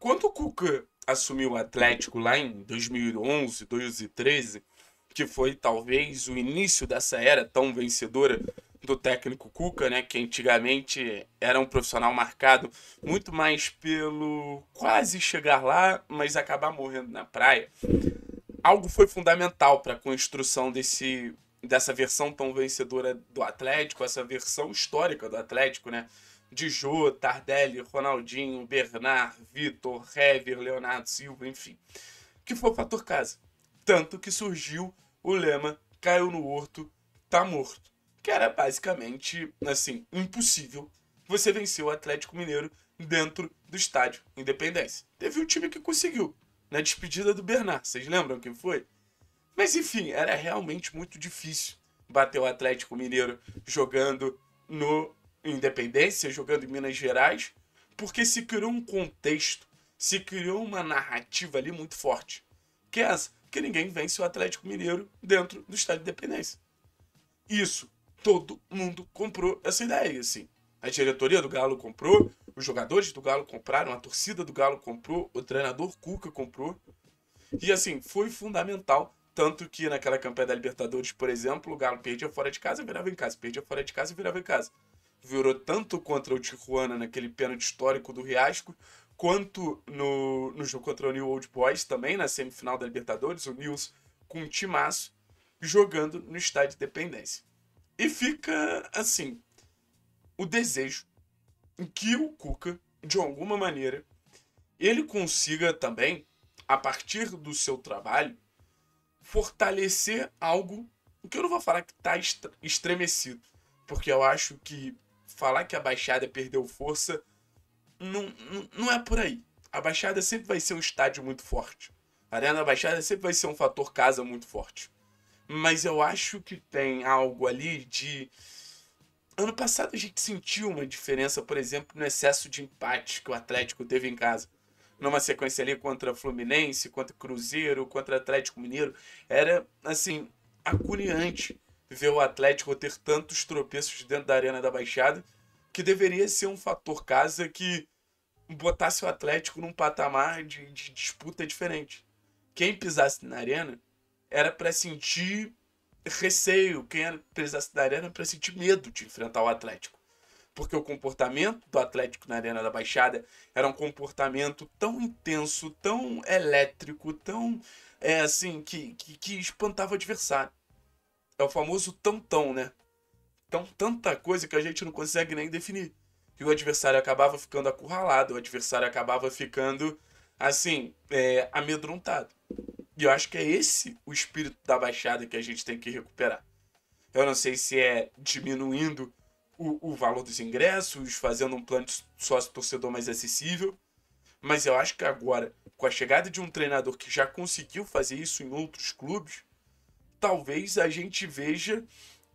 Quando o Cuca assumiu o Atlético lá em 2011, 2013, que foi talvez o início dessa era tão vencedora do técnico Cuca, né, que antigamente era um profissional marcado muito mais pelo quase chegar lá, mas acabar morrendo na praia. Algo foi fundamental para a construção desse dessa versão tão vencedora do Atlético, essa versão histórica do Atlético, né? Diju, Tardelli, Ronaldinho, Bernard, Vitor, Hever, Leonardo Silva, enfim. Que foi o fator casa. Tanto que surgiu o lema caiu no horto, tá morto. Que era basicamente, assim, impossível você vencer o Atlético Mineiro dentro do estádio Independência. Teve um time que conseguiu, na despedida do Bernard, vocês lembram quem foi? Mas enfim, era realmente muito difícil bater o Atlético Mineiro jogando no independência, jogando em Minas Gerais, porque se criou um contexto, se criou uma narrativa ali muito forte, que é essa, que ninguém vence o Atlético Mineiro dentro do Estádio de Independência. Isso, todo mundo comprou essa ideia, assim. A diretoria do Galo comprou, os jogadores do Galo compraram, a torcida do Galo comprou, o treinador Cuca comprou. E assim, foi fundamental. Tanto que naquela campanha da Libertadores, por exemplo, o Galo perdia fora de casa, virava em casa, perdia fora de casa e virava em casa virou tanto contra o Tijuana naquele pênalti histórico do Riasco, quanto no, no jogo contra o New Old Boys também, na semifinal da Libertadores, o Nils com um timaço jogando no estádio de Independência. E fica assim, o desejo que o Cuca, de alguma maneira, ele consiga também, a partir do seu trabalho, fortalecer algo que eu não vou falar que tá está estremecido, porque eu acho que falar que a Baixada perdeu força não, não, é por aí. A Baixada sempre vai ser um estádio muito forte. A Arena Baixada sempre vai ser um fator casa muito forte. Mas eu acho que tem algo ali de. Ano passado a gente sentiu uma diferença, por exemplo, no excesso de empate que o Atlético teve em casa. Numa sequência ali contra Fluminense, contra Cruzeiro, contra Atlético Mineiro. Era, assim, agoniante ver o Atlético ter tantos tropeços dentro da Arena da Baixada, que deveria ser um fator casa que botasse o Atlético num patamar de, de disputa diferente. Quem pisasse na Arena era para sentir receio, quem pisasse na Arena era para sentir medo de enfrentar o Atlético. Porque o comportamento do Atlético na Arena da Baixada era um comportamento tão intenso, tão elétrico, tão é, assim, que, que, que espantava o adversário. É o famoso tantão, né? Então, tanta coisa que a gente não consegue nem definir. E o adversário acabava ficando acurralado, o adversário acabava ficando, assim, é, amedrontado. E eu acho que é esse o espírito da baixada que a gente tem que recuperar. Eu não sei se é diminuindo o, o valor dos ingressos, fazendo um plano de sócio-torcedor mais acessível. Mas eu acho que agora, com a chegada de um treinador que já conseguiu fazer isso em outros clubes, talvez a gente veja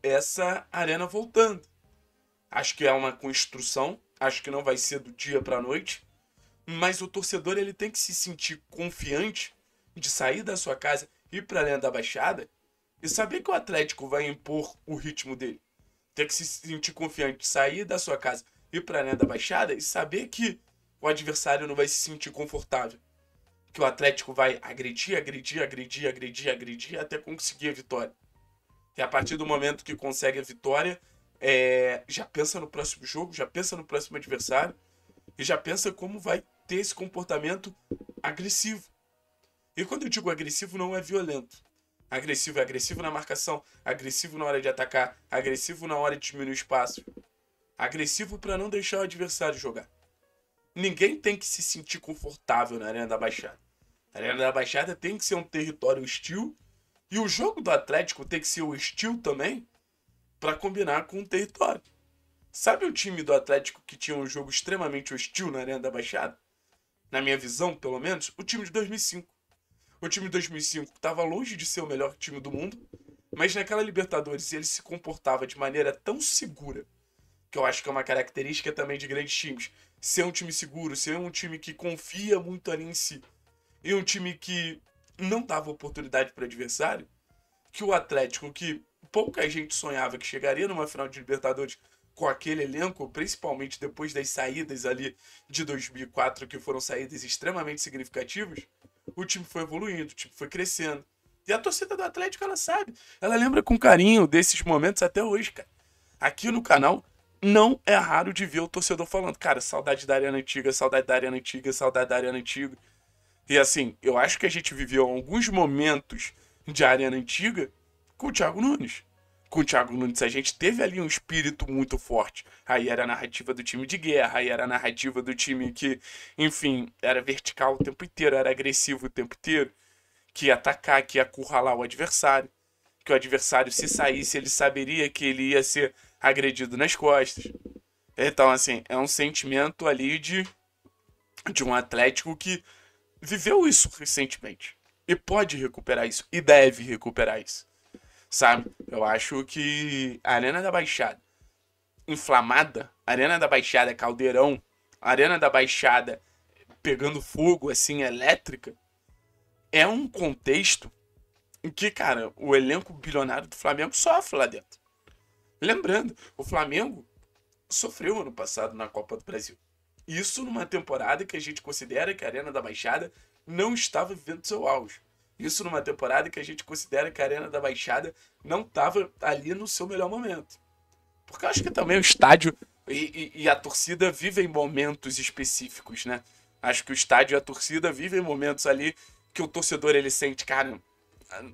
essa arena voltando. Acho que é uma construção, acho que não vai ser do dia para a noite, mas o torcedor ele tem que se sentir confiante de sair da sua casa, ir para a arena da Baixada e saber que o Atlético vai impor o ritmo dele. Tem que se sentir confiante de sair da sua casa, ir para a arena da Baixada e saber que o adversário não vai se sentir confortável que o Atlético vai agredir, agredir, agredir, agredir, agredir até conseguir a vitória. E a partir do momento que consegue a vitória, é, já pensa no próximo jogo, já pensa no próximo adversário e já pensa como vai ter esse comportamento agressivo. E quando eu digo agressivo, não é violento. Agressivo é agressivo na marcação, agressivo na hora de atacar, agressivo na hora de diminuir o espaço. Agressivo para não deixar o adversário jogar. Ninguém tem que se sentir confortável na Arena da Baixada. Tá ligado? A Baixada tem que ser um território hostil. E o jogo do Atlético tem que ser hostil também para combinar com o território. Sabe o time do Atlético que tinha um jogo extremamente hostil na Arena da Baixada? Na minha visão, pelo menos, o time de 2005. O time de 2005 estava longe de ser o melhor time do mundo, mas naquela Libertadores ele se comportava de maneira tão segura, que eu acho que é uma característica também de grandes times. Ser um time seguro, ser um time que confia muito ali em si e um time que não dava oportunidade para adversário, que o Atlético, que pouca gente sonhava que chegaria numa final de Libertadores com aquele elenco, principalmente depois das saídas ali de 2004, que foram saídas extremamente significativas, o time foi evoluindo, o time foi crescendo. E a torcida do Atlético, ela sabe, ela lembra com carinho desses momentos até hoje, cara. Aqui no canal, não é raro de ver o torcedor falando, cara, saudade da Arena Antiga, saudade da Arena Antiga, saudade da Arena Antiga. E assim, eu acho que a gente viveu alguns momentos de arena antiga com o Thiago Nunes. Com o Thiago Nunes, a gente teve ali um espírito muito forte. Aí era a narrativa do time de guerra, aí era a narrativa do time que, enfim, era vertical o tempo inteiro, era agressivo o tempo inteiro, que ia atacar, que ia acurralar o adversário. Que o adversário, se saísse, ele saberia que ele ia ser agredido nas costas. Então, assim, é um sentimento ali de, de um Atlético que viveu isso recentemente e pode recuperar isso e deve recuperar isso. Sabe? Eu acho que a Arena da Baixada inflamada, Arena da Baixada é caldeirão, Arena da Baixada pegando fogo assim elétrica, é um contexto em que, cara, o elenco bilionário do Flamengo sofre lá dentro. Lembrando, o Flamengo sofreu ano passado na Copa do Brasil. Isso numa temporada que a gente considera que a Arena da Baixada não estava vivendo seu auge. Isso numa temporada que a gente considera que a Arena da Baixada não estava ali no seu melhor momento. Porque eu acho que também o estádio e, e, e a torcida vivem momentos específicos, né? Acho que o estádio e a torcida vivem momentos ali que o torcedor ele sente, cara,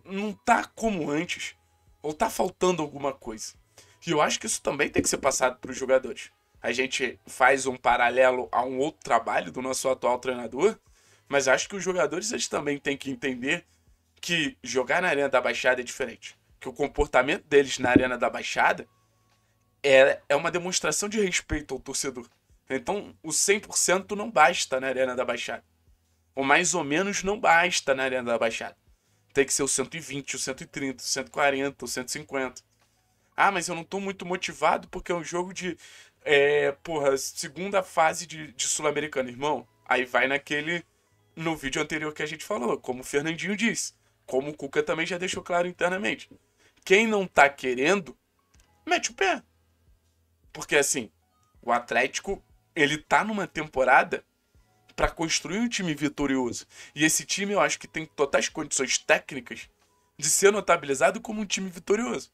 não tá como antes. Ou tá faltando alguma coisa. E eu acho que isso também tem que ser passado para os jogadores a gente faz um paralelo a um outro trabalho do nosso atual treinador, mas acho que os jogadores eles também têm que entender que jogar na Arena da Baixada é diferente. Que o comportamento deles na Arena da Baixada é, é uma demonstração de respeito ao torcedor. Então, o 100% não basta na Arena da Baixada. O mais ou menos não basta na Arena da Baixada. Tem que ser o 120, o 130, o 140, o 150. Ah, mas eu não estou muito motivado porque é um jogo de é, porra, segunda fase de, de Sul-Americano, irmão. Aí vai naquele. No vídeo anterior que a gente falou, como o Fernandinho disse. Como o Cuca também já deixou claro internamente. Quem não tá querendo, mete o pé. Porque assim, o Atlético, ele tá numa temporada para construir um time vitorioso. E esse time eu acho que tem totais condições técnicas de ser notabilizado como um time vitorioso.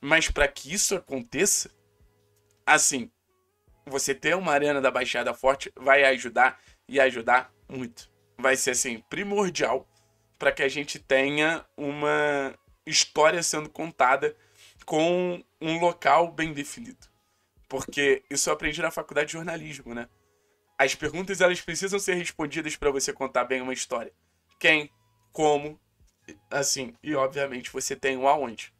Mas para que isso aconteça, assim, você ter uma arena da Baixada forte vai ajudar e ajudar muito. Vai ser assim primordial para que a gente tenha uma história sendo contada com um local bem definido. Porque isso eu aprendi na faculdade de jornalismo, né? As perguntas elas precisam ser respondidas para você contar bem uma história. Quem, como, assim, e obviamente você tem o um aonde.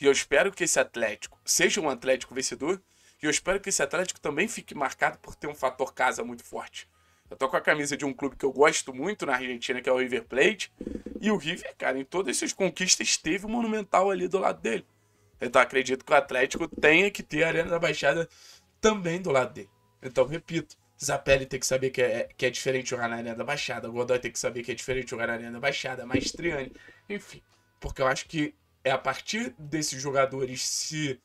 E eu espero que esse Atlético seja um Atlético vencedor, e eu espero que esse Atlético também fique marcado por ter um fator casa muito forte. Eu tô com a camisa de um clube que eu gosto muito na Argentina, que é o River Plate. E o River, cara, em todas essas conquistas, teve o um Monumental ali do lado dele. Então acredito que o Atlético tenha que ter a Arena da Baixada também do lado dele. Então, repito, Zapelli tem que saber que é, é que é diferente jogar na Arena da Baixada, Godoy tem que saber que é diferente jogar na Arena da Baixada, Maestriani, enfim. Porque eu acho que é a partir desses jogadores se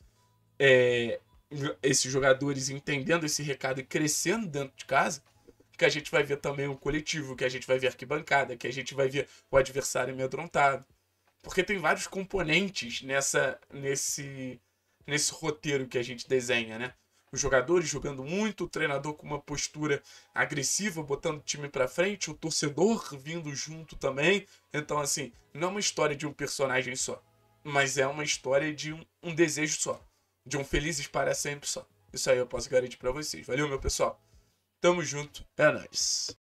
é, esses jogadores entendendo esse recado e crescendo dentro de casa, que a gente vai ver também o coletivo, que a gente vai ver arquibancada, que a gente vai ver o adversário amedrontado. Porque tem vários componentes nessa nesse nesse roteiro que a gente desenha, né? Os jogadores jogando muito, o treinador com uma postura agressiva, botando o time para frente, o torcedor vindo junto também. Então assim, não é uma história de um personagem só, mas é uma história de um, um desejo só de um felizes para sempre só. Isso aí eu posso garantir para vocês. Valeu, meu pessoal. Tamo junto. É nóis.